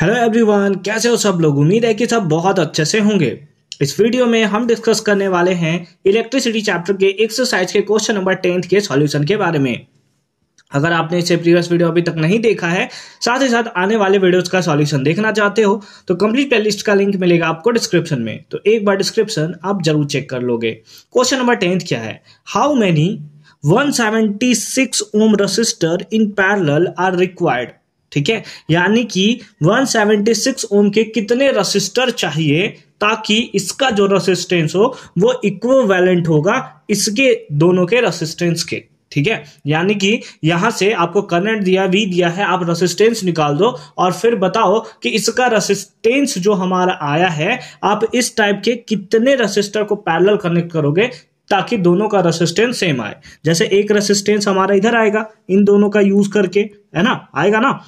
hello everyone कैसे हो सब लोग उम्मीद है कि सब बहुत अच्छे से होंगे इस वीडियो में हम डिस्कस करने वाले हैं इलेक्ट्रिसिटी चैप्टर के एक्सरसाइज के क्वेश्चन नंबर टेंथ के सॉल्यूशन के बारे में अगर आपने इसे प्रीवियस वीडियो अभी तक नहीं देखा है साथ ही साथ आने वाले वीडियोस का सॉल्यूशन देखना चाहते हो तो कंप्लीट प्लेलिस्ट का लिंक मिलेगा आपको डिस्क्रिप्शन में तो एक बार डिस्क्रिप्शन आप जरूर चेक कर लोगे क्वेश्चन नंबर टेंथ क्या है how many 176 ohm resistor in parallel are required ठीक है यानी कि 176 ओम के कितने रसिस्टर चाहिए ताकि इसका जो रसिस्टेंस हो वो इक्वोवैलेंट होगा इसके दोनों के रसिस्टेंस के ठीक है यानी कि यहां से आपको करंट दिया वी दिया है आप रसिस्टेंस निकाल दो और फिर बताओ कि इसका रसिस्टेंस जो हमारा आया है आप इस टाइप के कितने रसिस्टर को पैरल कनेक्ट करोगे ताकि दोनों का रेसिस्टेंस सेम आए जैसे एक रेसिस्टेंस हमारा इधर आएगा इन दोनों का यूज करके है ना आएगा ना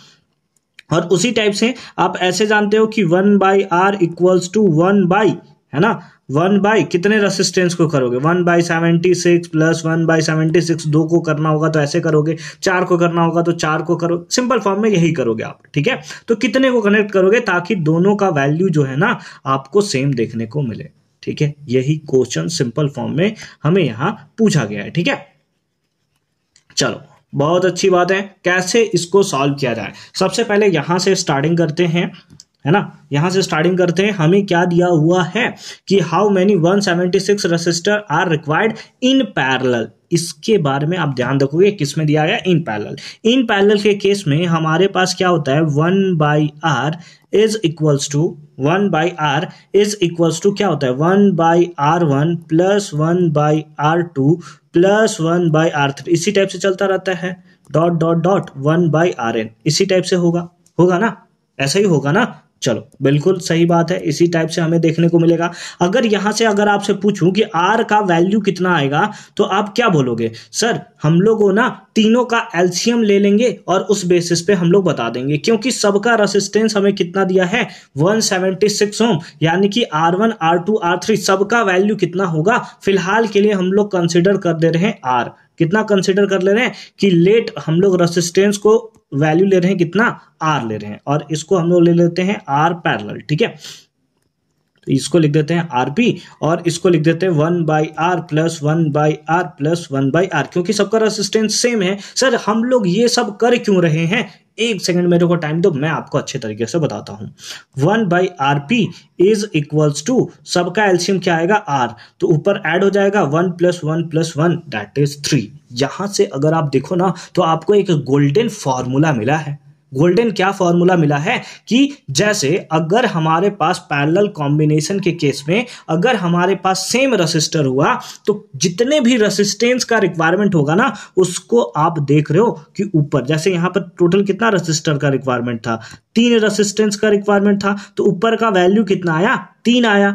और उसी टाइप से आप ऐसे जानते हो कि one by R equals to one by है ना वन बाई कितने रेसिस्टेंस को करोगे one by seventy six plus one by seventy six दो को करना होगा तो ऐसे करोगे चार को करना होगा तो चार को करो सिंपल फॉर्म में यही करोगे आप ठीक है तो कितने को कनेक्ट करोगे ताकि दोनों का वैल्यू जो है ना आपको सेम देखने को मिले ठीक है यही क्वेश्चन सिंपल फॉर्म में हमें यहां पूछा गया है ठीक है चलो बहुत अच्छी बात है कैसे इसको सॉल्व किया जाए सबसे पहले यहां से स्टार्टिंग करते हैं है ना यहां से स्टार्टिंग करते हैं हमें क्या दिया हुआ है कि how many 176 resistor are required in parallel इसके बारे में आप ध्यान रखोगे किसमें दिया गया इन पैरल इन पैरल के केस में हमारे पास क्या होता है one by R is equals to one by R is equals to क्या होता है one by R one plus one by R two plus one by R three इसी टाइप से चलता रहता है dot dot dot one by R N इसी type से होगा होगा ना ऐसा ही होगा ना चलो बिल्कुल सही बात है इसी टाइप से हमें देखने को मिलेगा अगर यहाँ से अगर आपसे पूछूं कि आर का वैल्यू कितना आएगा तो आप क्या बोलोगे सर हम लोगों ना तीनों का एल्शियम ले लेंगे और उस बेसिस पे हम लोग बता देंगे क्योंकि सबका रेसिस्टेंस हमें कितना दिया है 176 ओम यानी कि R R one two R three सबका वैल्यू कितना होगा फिलहाल के लिए हम लोग कंसिडर कर दे रहे हैं आर कितना कंसिडर कर ले रहे हैं कि लेट हम लोग रेसिस्टेंस को वैल्यू ले रहे हैं कितना आर ले रहे हैं और इसको हम लोग ले लेते हैं आर पैरल ठीक है तो इसको लिख देते हैं आर पी और इसको लिख देते हैं one by R plus one by R plus one by R क्योंकि सबका रेसिस्टेंस सेम है सर हम लोग ये सब कर क्यों रहे हैं एक सेकेंड मेरे को टाइम दो मैं आपको अच्छे तरीके से बताता हूं one by R P is equals to सबका एल्शियम क्या आएगा आर तो ऊपर ऐड हो जाएगा one plus one plus one that is three यहां से अगर आप देखो ना तो आपको एक गोल्डन फॉर्मूला मिला है गोल्डन क्या फॉर्मूला मिला है कि जैसे अगर हमारे पास पैरेलल कॉम्बिनेशन के केस में अगर हमारे पास सेम रसिस्टर हुआ तो जितने भी रसिस्टेंस का रिक्वायरमेंट होगा ना उसको आप देख रहे हो कि ऊपर जैसे यहाँ पर टोटल कितना रसिस्टर का रिक्वायरमेंट था तीन रसिस्टेंस का रिक्वायरमेंट था तो ऊपर का वैल्यू कितना आया तीन आया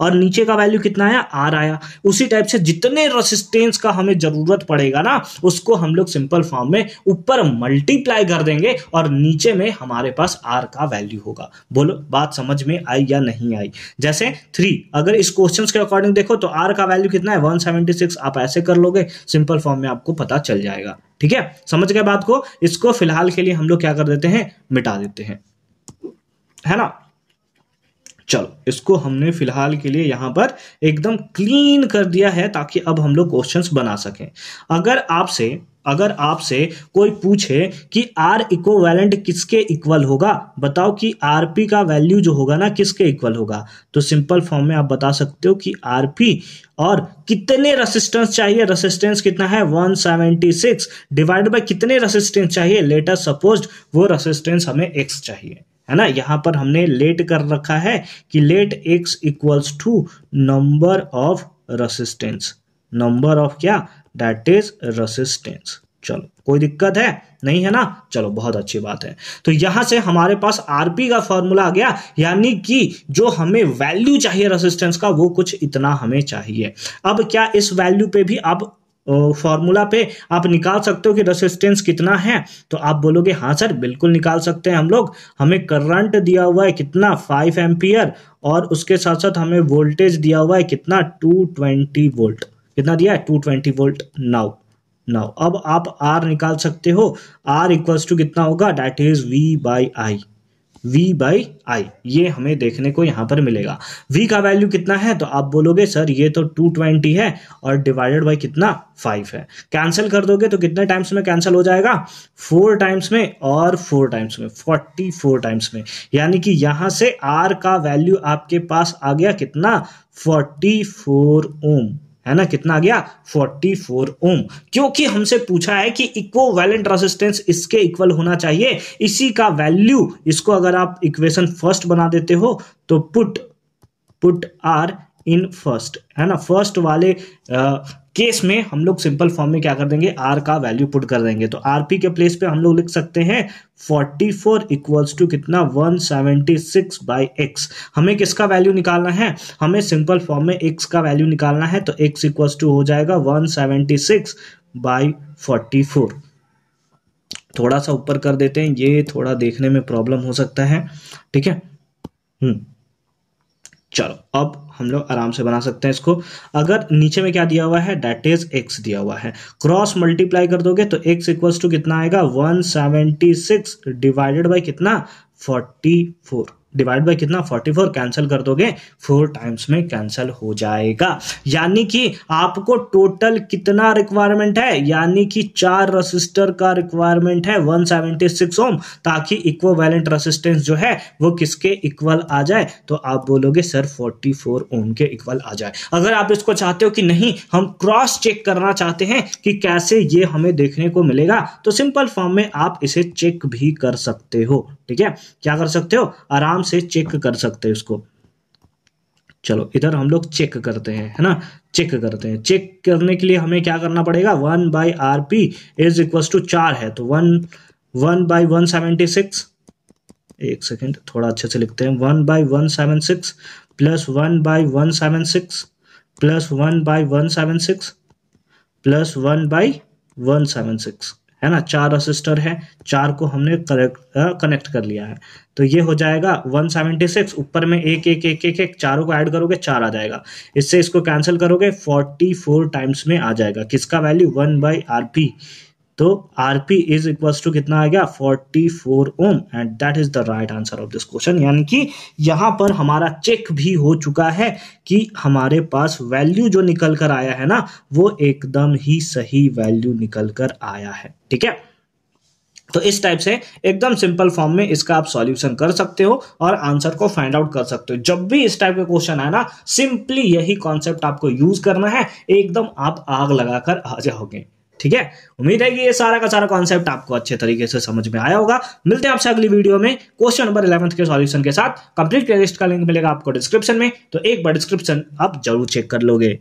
और नीचे का वैल्यू कितना आया आर आया उसी टाइप से जितने रेसिस्टेंस का हमें जरूरत पड़ेगा ना उसको हम लोग सिंपल फॉर्म में ऊपर मल्टीप्लाई कर देंगे और नीचे में हमारे पास आर का वैल्यू होगा बोलो बात समझ में आई या नहीं आई जैसे थ्री अगर इस क्वेश्चन के अकॉर्डिंग देखो तो आर का वैल्यू कितना है वन आप ऐसे कर लोगे सिंपल फॉर्म में आपको पता चल जाएगा ठीक है समझ गए बात को इसको फिलहाल के लिए हम लोग क्या कर देते हैं मिटा देते हैं है ना चलो इसको हमने फिलहाल के लिए यहाँ पर एकदम क्लीन कर दिया है ताकि अब हम लोग क्वेश्चन बना सकें अगर आपसे अगर आपसे कोई पूछे कि R इक्वलेंट किसके इक्वल होगा बताओ कि RP का वैल्यू जो होगा ना किसके इक्वल होगा तो सिंपल फॉर्म में आप बता सकते हो कि RP और कितने रेसिस्टेंस चाहिए रेसिस्टेंस कितना है 176 डिवाइड बाई कितने रेसिस्टेंस चाहिए लेटर सपोज वो रेसिस्टेंस हमें x चाहिए है ना यहां पर हमने लेट कर रखा है कि let x equals to number of resistance number of क्या दैट इज रसिस्टेंस चलो कोई दिक्कत है नहीं है ना चलो बहुत अच्छी बात है तो यहां से हमारे पास आरपी का फॉर्मूला आ गया यानी कि जो हमें वैल्यू चाहिए रेसिस्टेंस का वो कुछ इतना हमें चाहिए अब क्या इस वैल्यू पे भी आप फॉर्मूला पे आप निकाल सकते हो कि रेसिस्टेंस कितना है तो आप बोलोगे हाँ सर बिल्कुल निकाल सकते हैं हम लोग हमें करंट दिया हुआ है कितना फाइव एम्पियर और उसके साथ साथ हमें वोल्टेज दिया हुआ है कितना टू ट्वेंटी वोल्ट कितना दिया है two twenty volt now now अब आप आर निकाल सकते हो आर इक्वल्स टू कितना होगा that is V by I v by I ये हमें देखने को यहाँ पर मिलेगा v का वैल्यू कितना है तो आप बोलोगे सर ये तो 220 है और डिवाइडेड बाई कितना 5 है कैंसिल कर दोगे तो कितने टाइम्स में कैंसिल हो जाएगा फोर टाइम्स में और फोर टाइम्स में 44 टाइम्स में यानी कि यहाँ से r का वैल्यू आपके पास आ गया कितना 44 ओम है ना कितना आ गया 44 ओम क्योंकि हमसे पूछा है कि इक्वो वैलेंट रेसिस्टेंस इसके इक्वल होना चाहिए इसी का वैल्यू इसको अगर आप इक्वेशन फर्स्ट बना देते हो तो put put R in first है ना फर्स्ट वाले केस में हम लोग सिंपल फॉर्म में क्या कर देंगे आर का वैल्यू पुट कर देंगे तो आर पी के प्लेस पे हम लोग लिख सकते हैं 44 फोर इक्वल्स टू कितना 176 सेवेंटी सिक्स बाई एक्स हमें किसका वैल्यू निकालना है हमें सिंपल फॉर्म में एक्स का वैल्यू निकालना है तो एक्स इक्वल्स टू हो जाएगा 176 seventy six by forty four थोड़ा सा ऊपर कर देते हैं ये थोड़ा देखने में प्रॉब्लम हो सकता है ठीक है हम्म चलो अब हम लोग आराम से बना सकते हैं इसको अगर नीचे में क्या दिया हुआ है डेट इज एक्स दिया हुआ है क्रॉस मल्टीप्लाई कर दोगे तो एक्स इक्वल टू कितना आएगा 176 डिवाइडेड बाय कितना 44 डिवाइड बाय कितना 44 कैंसिल कर दोगे फोर टाइम्स में कैंसिल हो जाएगा यानी कि आपको टोटल कितना रिक्वायरमेंट है यानी कि चार रसिस्टर का रिक्वायरमेंट है 176 सेवेंटी सिक्स ओम ताकि इक्वोवेलेंट रेसिस्टेंस जो है वो किसके इक्वल आ जाए तो आप बोलोगे सर 44 ओम के इक्वल आ जाए अगर आप इसको चाहते हो कि नहीं हम क्रॉस चेक करना चाहते हैं कि कैसे ये हमें देखने को मिलेगा तो सिंपल फॉर्म में आप इसे चेक भी कर सकते हो ठीक है क्या कर सकते हो आराम से चेक कर सकते हैं उसको चलो इधर हम लोग चेक करते हैं है ना चेक करते हैं चेक करने के लिए हमें क्या करना पड़ेगा one by R P is equal to चार है तो one one by one seventy six एक सेकेंड थोड़ा अच्छे से लिखते हैं one by one seven six plus one by one seven six plus one by one seven six plus one by one seven six है ना चार रसिस्टर है चार को हमने कनेक्ट कर लिया है तो ये हो जाएगा 176 ऊपर में एक एक एक एक एक चारों को ऐड करोगे चार आ जाएगा इससे इसको कैंसिल करोगे 44 टाइम्स में आ जाएगा किसका value one by R P तो आरपी इज इक्वल्स टू कितना आ गया 44 four ohm and that is the right answer of this question यानी कि यहाँ पर हमारा चेक भी हो चुका है कि हमारे पास वैल्यू जो निकल कर आया है ना वो एकदम ही सही वैल्यू निकल कर आया है ठीक है तो इस टाइप से एकदम सिंपल फॉर्म में इसका आप सॉल्यूशन कर सकते हो और आंसर को फाइंड आउट कर सकते हो जब भी इस टाइप के क्वेश्चन आए ना सिंपली यही कॉन्सेप्ट आपको यूज करना है एकदम आप आग लगाकर आ जाओगे ठीक है उम्मीद है कि ये सारा का सारा कॉन्सेप्ट आपको अच्छे तरीके से समझ में आया होगा मिलते हैं आपसे अगली वीडियो में क्वेश्चन नंबर इलेवंथ के सॉल्यूशन के साथ कंप्लीट प्लेलिस्ट का लिंक मिलेगा आपको डिस्क्रिप्शन में तो एक बार डिस्क्रिप्शन आप जरूर चेक कर लोगे